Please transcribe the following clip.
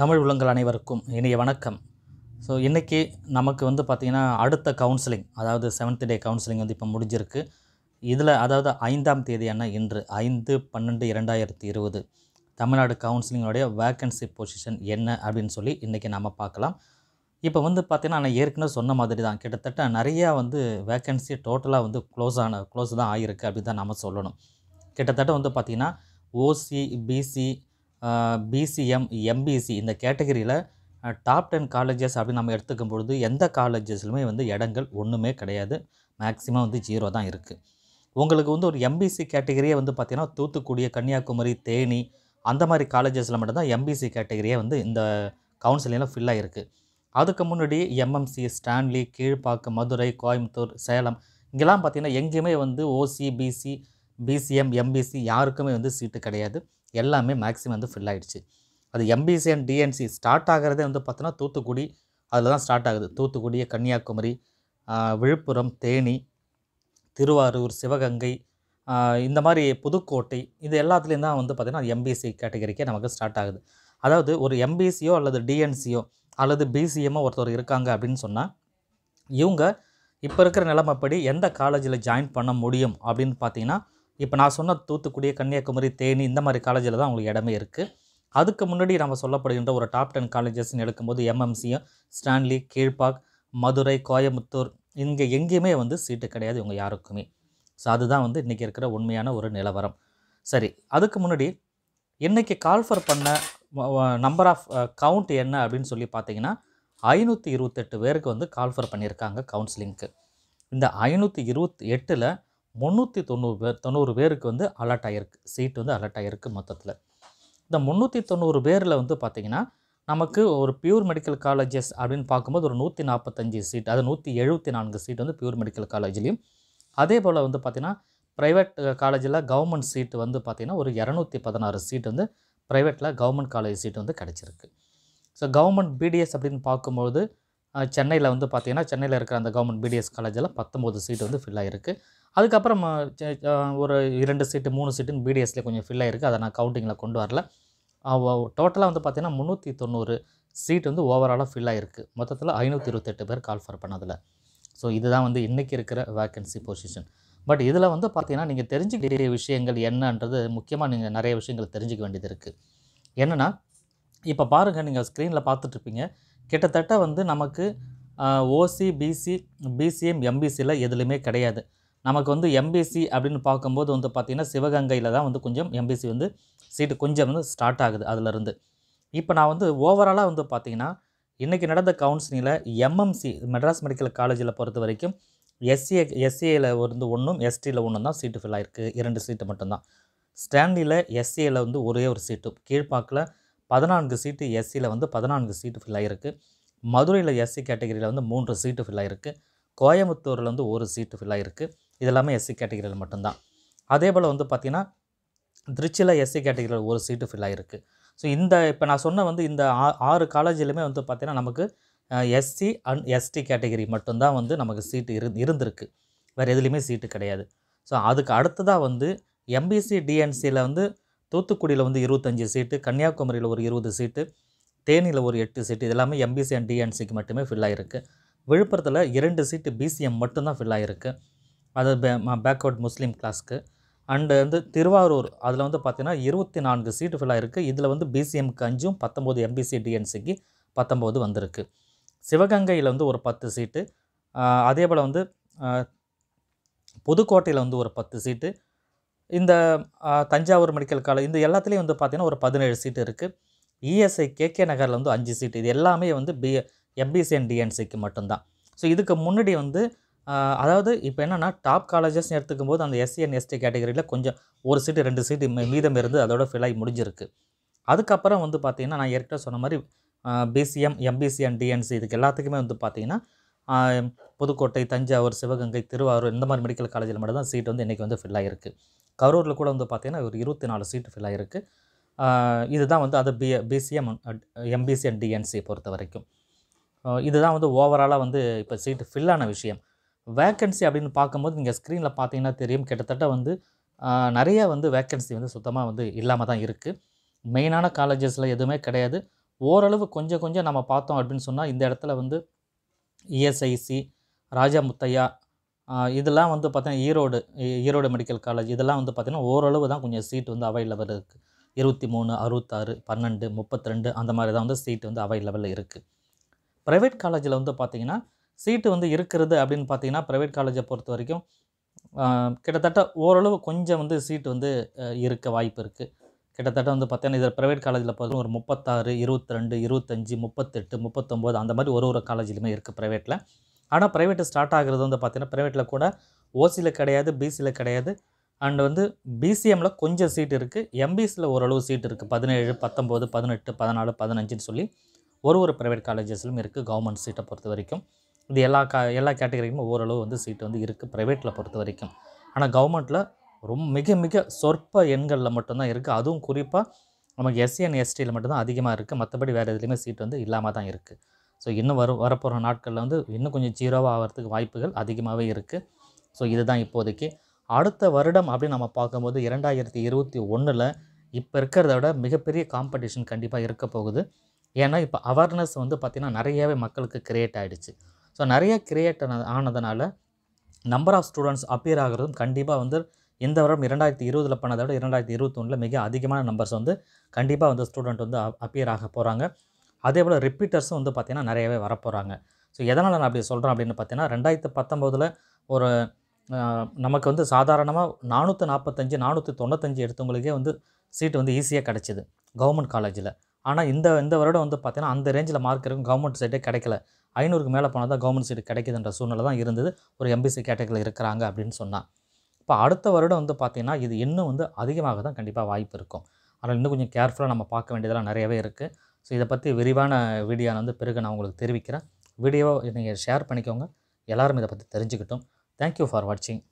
தமிழ் உள்ளங்கள் அனைவருக்கும் இனிய வணக்கம் ஸோ இன்றைக்கி நமக்கு வந்து பார்த்திங்கன்னா அடுத்த கவுன்சிலிங் அதாவது செவன்த் டே கவுன்சிலிங் வந்து இப்போ முடிஞ்சிருக்கு இதில் அதாவது ஐந்தாம் தேதியான இன்று ஐந்து பன்னெண்டு இரண்டாயிரத்தி இருபது தமிழ்நாடு கவுன்சிலிங்கோடைய வேக்கன்சி பொசிஷன் என்ன அப்படின்னு சொல்லி இன்றைக்கி நம்ம பார்க்கலாம் இப்போ வந்து பார்த்திங்கன்னா நான் ஏற்கனவே சொன்ன மாதிரி தான் கிட்டத்தட்ட நிறையா வந்து வேக்கன்சி டோட்டலாக வந்து க்ளோஸ் ஆன க்ளோஸ் தான் ஆகிருக்கு அப்படின்னு தான் நம்ம சொல்லணும் கிட்டத்தட்ட வந்து பார்த்திங்கன்னா ஓசி பிசி பிசிஎம் எம்பிசி இந்த கேட்டகரியில் டாப் டென் காலேஜஸ் அப்படின்னு நம்ம எடுத்துக்கும் பொழுது எந்த காலேஜஸ்லுமே வந்து இடங்கள் ஒன்றுமே கிடையாது மேக்ஸிமம் வந்து ஜீரோ தான் இருக்குது உங்களுக்கு வந்து ஒரு எம்பிசி கேட்டகரியே வந்து பார்த்திங்கன்னா தூத்துக்குடி கன்னியாகுமரி தேனி அந்த மாதிரி காலேஜஸில் மட்டும்தான் எம்பிசி கேட்டகரியே வந்து இந்த கவுன்சிலிங்கில் ஃபில் ஆகிருக்கு அதுக்கு முன்னாடி எம்எம்சி ஸ்டான்லி கீழ்ப்பாக்கம் மதுரை கோயம்புத்தூர் சேலம் இங்கெல்லாம் பார்த்திங்கன்னா எங்கேயுமே வந்து ஓசி பிசி பிசிஎம் எம்பிசி யாருக்குமே வந்து சீட்டு கிடையாது எல்லாமே மேக்ஸிமம் வந்து ஃபில் ஆகிடுச்சு அது எம்பிசி அண்ட் டிஎன்சி ஸ்டார்ட் ஆகிறதே வந்து பார்த்தோன்னா தூத்துக்குடி அதில் தான் ஸ்டார்ட் ஆகுது தூத்துக்குடி கன்னியாகுமரி விழுப்புரம் தேனி திருவாரூர் சிவகங்கை இந்த மாதிரி புதுக்கோட்டை இது எல்லாத்துலேயும் தான் வந்து பார்த்திங்கன்னா எம்பிசி கேட்டகரிக்கே நமக்கு ஸ்டார்ட் ஆகுது அதாவது ஒரு எம்பிசியோ அல்லது டிஎன்சியோ அல்லது பிசிஎம்மோ ஒருத்தர் இருக்காங்க அப்படின்னு சொன்னால் இவங்க இப்போ இருக்கிற நிலைமைப்படி எந்த காலேஜில் ஜாயின் பண்ண முடியும் அப்படின்னு பார்த்தீங்கன்னா இப்போ நான் சொன்ன தூத்துக்குடி கன்னியாகுமரி தேனி இந்த மாதிரி காலேஜில் தான் உங்களுக்கு இடமே இருக்குது அதுக்கு முன்னாடி நம்ம சொல்லப்படுகின்ற ஒரு டாப் டென் காலேஜஸ்ன்னு எடுக்கும்போது எம்எம்சியும் ஸ்டான்லி கீழ்பாக் மதுரை கோயம்புத்தூர் இங்கே எங்கேயுமே வந்து சீட்டு கிடையாது இவங்க யாருக்குமே ஸோ அதுதான் வந்து இன்றைக்கி இருக்கிற உண்மையான ஒரு நிலவரம் சரி அதுக்கு முன்னாடி இன்றைக்கி கால்ஃபர் பண்ண நம்பர் ஆஃப் கவுண்ட் என்ன அப்படின்னு சொல்லி பார்த்தீங்கன்னா ஐநூற்றி இருபத்தெட்டு பேருக்கு வந்து கால்ஃபர் பண்ணியிருக்காங்க கவுன்சிலிங்க்கு இந்த ஐநூற்றி இருபத்தி எட்டில் முந்நூற்றி தொண்ணூறு பேர் தொண்ணூறு பேருக்கு வந்து அலர்ட் ஆகிருக்கு சீட் வந்து அலர்ட் ஆகிருக்கு மொத்தத்தில் இந்த முந்நூற்றி தொண்ணூறு பேரில் வந்து பார்த்திங்கன்னா நமக்கு ஒரு பியூர் மெடிக்கல் காலேஜஸ் அப்படின்னு பார்க்கும்போது ஒரு நூற்றி நாற்பத்தஞ்சு சீட் அது நூற்றி எழுபத்தி நான்கு சீட் வந்து பியூர் மெடிக்கல் காலேஜ்லேயும் அதே போல் வந்து பார்த்திங்கன்னா ப்ரைவேட் காலேஜில் கவர்மெண்ட் சீட்டு வந்து பார்த்திங்கன்னா ஒரு இரநூத்தி பதினாறு சீட் வந்து ப்ரைவேட்டில் கவர்மெண்ட் காலேஜ் சீட் வந்து கிடச்சிருக்கு ஸோ கவர்மெண்ட் பிடிஎஸ் அப்படின்னு பார்க்கும்போது சென்னையில் வந்து பார்த்திங்கன்னா சென்னையில் இருக்கிற அந்த கவர்மெண்ட் பிடிஎஸ் காலேஜில் பத்தொம்போது சீட் வந்து ஃபில் ஆகிருக்கு அதுக்கப்புறம் ஒரு இரண்டு சீட்டு மூணு சீட்டுன்னு பிடிஎஸ்லேயே கொஞ்சம் ஃபில் ஆகிருக்கு அதை நான் கவுண்டிங்கில் கொண்டு வரல டோட்டலாக வந்து பார்த்தீங்கன்னா முந்நூற்றி தொண்ணூறு சீட் வந்து ஓவராலாக ஃபில் ஆகிருக்கு மொத்தத்தில் ஐநூற்றி இருபத்தெட்டு பேர் கால்ஃபர் பண்ணதில் ஸோ இதுதான் வந்து இன்றைக்கி இருக்கிற வேக்கன்சி பொசிஷன் பட் இதில் வந்து பார்த்தீங்கன்னா நீங்கள் தெரிஞ்சுக்க வேண்டிய விஷயங்கள் என்னன்றது முக்கியமாக நீங்கள் நிறைய விஷயங்கள் தெரிஞ்சிக்க வேண்டியது இருக்குது என்னென்னா இப்போ பாருங்கள் நீங்கள் ஸ்க்ரீனில் பார்த்துட்ருப்பீங்க கிட்டத்தட்ட வந்து நமக்கு ஓசி பிசி பிசிஎம் எம்பிசியில் எதுலேயுமே கிடையாது நமக்கு வந்து எம்பிசி அப்படின்னு பார்க்கும்போது வந்து பார்த்திங்கன்னா சிவகங்கையில் தான் வந்து கொஞ்சம் எம்பிசி வந்து சீட்டு கொஞ்சம் வந்து ஸ்டார்ட் ஆகுது அதிலருந்து இப்போ நான் வந்து ஓவராலாக வந்து பார்த்தீங்கன்னா இன்றைக்கி நடந்த கவுன்சிலிங்கில் எம்எம்சி மெட்ராஸ் மெடிக்கல் காலேஜில் பொறுத்த வரைக்கும் எஸ்சிஏ எஸ்சிஏயில் வந்து ஒன்றும் எஸ்டியில் ஒன்றும் தான் சீட்டு ஃபில் ஆகிருக்கு இரண்டு சீட்டு மட்டும்தான் ஸ்டான்லியில் எஸ்சிஏயில் வந்து ஒரே ஒரு சீட்டு கீழ்ப்பாக்கில் பதினான்கு சீட்டு எஸ்சியில் வந்து பதினான்கு சீட்டு ஃபில் ஆகிருக்கு மதுரையில் எஸ்சி கேட்டகரியில் வந்து மூன்று சீட்டு ஃபில் ஆகிருக்கு கோயம்புத்தூரில் வந்து ஒரு சீட்டு ஃபில் ஆகிருக்கு இதெல்லாமே எஸ்சி கேட்டகிரியில் மட்டும்தான் அதே போல் வந்து பார்த்திங்கன்னா திருச்சியில் எஸ்சி கேட்டகிரியில் ஒரு சீட்டு ஃபில் ஆகிருக்கு ஸோ இந்த இப்போ நான் சொன்ன வந்து இந்த ஆறு காலேஜிலுமே வந்து பார்த்திங்கன்னா நமக்கு எஸ்சி அண்ட் எஸ்டி கேட்டகிரி மட்டும்தான் வந்து நமக்கு சீட்டு இரு இருந்திருக்கு வேறு எதுலேயுமே சீட்டு கிடையாது ஸோ அதுக்கு அடுத்ததாக வந்து எம்பிசி டிஎன்சியில் வந்து தூத்துக்குடியில் வந்து இருபத்தஞ்சி சீட்டு கன்னியாகுமரியில் ஒரு இருபது சீட்டு தேனியில் ஒரு எட்டு சீட்டு இதெல்லாமே எம்பிசி அண்ட் டிஎன்சிக்கு மட்டுமே ஃபில் ஆகிருக்கு விழுப்புரத்தில் இரண்டு சீட்டு பிசிஎம் மட்டும்தான் ஃபில் ஆகிருக்கு அது பே பேக்வர்ட் முஸ்லீம் கிளாஸ்க்கு அண்டு வந்து திருவாரூர் அதில் வந்து பார்த்திங்கன்னா இருபத்தி நான்கு சீட்டு ஃபில்லாக இருக்குது இதில் வந்து பிசிஎம்க்கு அஞ்சும் பத்தொம்போது எம்பிசி டிஎன்சிக்கு பத்தொம்போது வந்திருக்கு சிவகங்கையில் வந்து ஒரு பத்து சீட்டு அதே போல் வந்து புதுக்கோட்டையில் வந்து ஒரு பத்து சீட்டு இந்த தஞ்சாவூர் மெடிக்கல் காலேஜ் இந்த எல்லாத்துலேயும் வந்து பார்த்திங்கன்னா ஒரு பதினேழு சீட்டு இருக்குது இஎஸ்ஐ e கேகே நகரில் வந்து அஞ்சு சீட்டு இது எல்லாமே வந்து பி எம்பிசி அண்ட் டிஎன்சிக்கு மட்டும்தான் ஸோ இதுக்கு முன்னாடி வந்து அதாவது இப்போ என்னென்னா டாப் காலேஜஸ் எடுத்துக்கும் போது அந்த எஸ்சி அண்ட் எஸ்டி கேட்டகரியில் கொஞ்சம் ஒரு சீட்டு ரெண்டு சீட்டு மீதம் இருந்து அதோட ஃபில் ஆகி முடிஞ்சிருக்கு அதுக்கப்புறம் வந்து பார்த்திங்கன்னா நான் ஏற்கனவே சொன்ன மாதிரி பிசிஎம் எம்பிசி அண்ட் டிஎன்சி இதுக்கு எல்லாத்துக்குமே வந்து பார்த்திங்கன்னா புதுக்கோட்டை தஞ்சாவூர் சிவகங்கை திருவாரூர் இந்த மாதிரி மெடிக்கல் காலேஜில் மட்டும் தான் சீட் வந்து இன்றைக்கி வந்து ஃபில் ஆகிருக்கு கரூரில் கூட வந்து பார்த்திங்கன்னா ஒரு இருபத்தி நாலு சீட்டு ஃபில் ஆகிருக்கு இதுதான் வந்து அது B BCM MBC and DNC பொறுத்த வரைக்கும் இதுதான் வந்து ஓவராலாக வந்து இப்போ சீட்டு ஃபில்லான விஷயம் வேக்கன்சி அப்படின்னு பார்க்கும்போது நீங்கள் ஸ்க்ரீனில் பார்த்தீங்கன்னா தெரியும் கிட்டத்தட்ட வந்து நிறைய வந்து வேக்கன்சி வந்து சுத்தமாக வந்து இல்லாமல் தான் இருக்குது மெயினான காலேஜஸில் எதுவுமே கிடையாது ஓரளவு கொஞ்சம் கொஞ்சம் நம்ம பார்த்தோம் அப்படின்னு சொன்னால் இந்த இடத்துல வந்து இஎஸ்ஐசி e ராஜா முத்தையா இதெல்லாம் வந்து பார்த்திங்கன்னா ஈரோடு ஈரோடு மெடிக்கல் காலேஜ் இதெல்லாம் வந்து பார்த்திங்கன்னா ஓரளவு தான் கொஞ்சம் சீட் வந்து அவைலபிள் இருக்குது இருபத்தி மூணு அறுபத்தாறு பன்னெண்டு முப்பத்திரெண்டு அந்த மாதிரி தான் வந்து சீட் வந்து அவைலபிள் இருக்குது ப்ரைவேட் காலேஜில் வந்து பார்த்திங்கன்னா சீட்டு வந்து இருக்கிறது அப்படின்னு பார்த்தீங்கன்னா ப்ரைவேட் காலேஜை பொறுத்த வரைக்கும் கிட்டத்தட்ட ஓரளவு கொஞ்சம் வந்து சீட்டு வந்து இருக்க வாய்ப்பு இருக்குது கிட்டத்தட்ட வந்து பார்த்தீங்கன்னா இதில் ப்ரைவேட் காலேஜில் பார்த்தீங்கன்னா ஒரு முப்பத்தாறு ரெண்டு இருபத்தஞ்சி முப்பத்தெட்டு முப்பத்தொம்போது அந்த மாதிரி ஒரு ஒரு காலேஜ்லையுமே இருக்குது ப்ரைவேட்டில் ஆனால் ப்ரைவேட்டு ஸ்டார்ட் ஆகிறது வந்து பார்த்திங்கன்னா ப்ரைவேட்டில் கூட ஓசியில் கிடையாது பிசியில் கிடையாது அண்ட் வந்து பிசிஎம்மில் கொஞ்சம் சீட் இருக்குது எம்பிசியில் ஓரளவு சீட் இருக்குது பதினேழு பத்தொம்போது பதினெட்டு பதினாலு பதினஞ்சுன்னு சொல்லி ஒரு ஒரு ப்ரைவேட் காலேஜஸ்லையும் இருக்குது கவர்மெண்ட் சீட்டை பொறுத்த வரைக்கும் இந்த எல்லா கா எல்லா கேட்டகரிக்குமே ஓரளவு வந்து சீட்டு வந்து இருக்குது ப்ரைவேட்டில் பொறுத்த வரைக்கும் ஆனால் கவர்மெண்ட்டில் ரொம்ப மிக மிக சொற்ப எண்களில் மட்டும்தான் இருக்குது அதுவும் குறிப்பாக நமக்கு எஸ்சி அண்ட் எஸ்டியில் மட்டும்தான் அதிகமாக இருக்குது மற்றபடி வேறு எதுலேயுமே சீட் வந்து இல்லாமல் தான் இருக்குது ஸோ இன்னும் வர வரப்போகிற நாட்களில் வந்து இன்னும் கொஞ்சம் ஜீரோவாக ஆகிறதுக்கு வாய்ப்புகள் அதிகமாகவே இருக்குது ஸோ இதுதான் இப்போதைக்கு அடுத்த வருடம் அப்படின்னு நம்ம பார்க்கும்போது இரண்டாயிரத்தி இருபத்தி ஒன்றில் இப்போ இருக்கிறத விட மிகப்பெரிய காம்படிஷன் கண்டிப்பாக இருக்க போகுது ஏன்னா இப்போ அவேர்னஸ் வந்து பார்த்திங்கன்னா நிறையவே மக்களுக்கு க்ரியேட் ஆகிடுச்சு ஸோ நிறைய கிரியேட் ஆனதுனால நம்பர் ஆஃப் ஸ்டூடெண்ட்ஸ் அப்பியர் ஆகிறதும் கண்டிப்பாக வந்து இந்த வருடம் இரண்டாயிரத்தி இருபதில் பண்ணதை விட இரண்டாயிரத்தி இருபத்தொன்னில் மிக அதிகமான நம்பர்ஸ் வந்து கண்டிப்பாக வந்து ஸ்டூடெண்ட் வந்து அப்பியர் ஆக போகிறாங்க அதே போல் ரிப்பீட்டர்ஸும் வந்து பார்த்திங்கன்னா நிறையவே வரப்போகிறாங்க ஸோ எதனால் நான் அப்படி சொல்கிறேன் அப்படின்னு பார்த்தீங்கன்னா ரெண்டாயிரத்து பத்தொம்போதில் ஒரு நமக்கு வந்து சாதாரணமாக நானூற்றி நாற்பத்தஞ்சு நானூற்றி தொண்ணூத்தஞ்சு எடுத்தவங்களுக்கே வந்து சீட் வந்து ஈஸியாக கிடச்சிது கவர்மெண்ட் காலேஜில் ஆனால் இந்த இந்த வருடம் வந்து பார்த்திங்கன்னா அந்த ரேஞ்சில் மார்க் இருக்கும் கவர்மெண்ட் சைட்டே கிடைக்கல ஐநூறுக்கு மேலே போனால் தான் கவர்மெண்ட் சீட் கிடைக்குதுன்ற சூழ்நிலை தான் இருந்தது ஒரு எம்பிசி கேட்டகரியில் இருக்கிறாங்க அப்படின்னு சொன்னால் இப்போ அடுத்த வருடம் வந்து பார்த்திங்கன்னா இது இன்னும் வந்து அதிகமாக தான் கண்டிப்பாக வாய்ப்பு இருக்கும் அதனால் இன்னும் கொஞ்சம் கேர்ஃபுல்லாக நம்ம பார்க்க வேண்டியதெல்லாம் நிறையவே இருக்குது ஸோ இதை பற்றி விரிவான வீடியோ வந்து பிறகு நான் உங்களுக்கு தெரிவிக்கிறேன் வீடியோவை நீங்கள் ஷேர் பண்ணிக்கோங்க எல்லோரும் இதை பற்றி தெரிஞ்சுக்கிட்டோம் தேங்க்யூ ஃபார் வாட்சிங்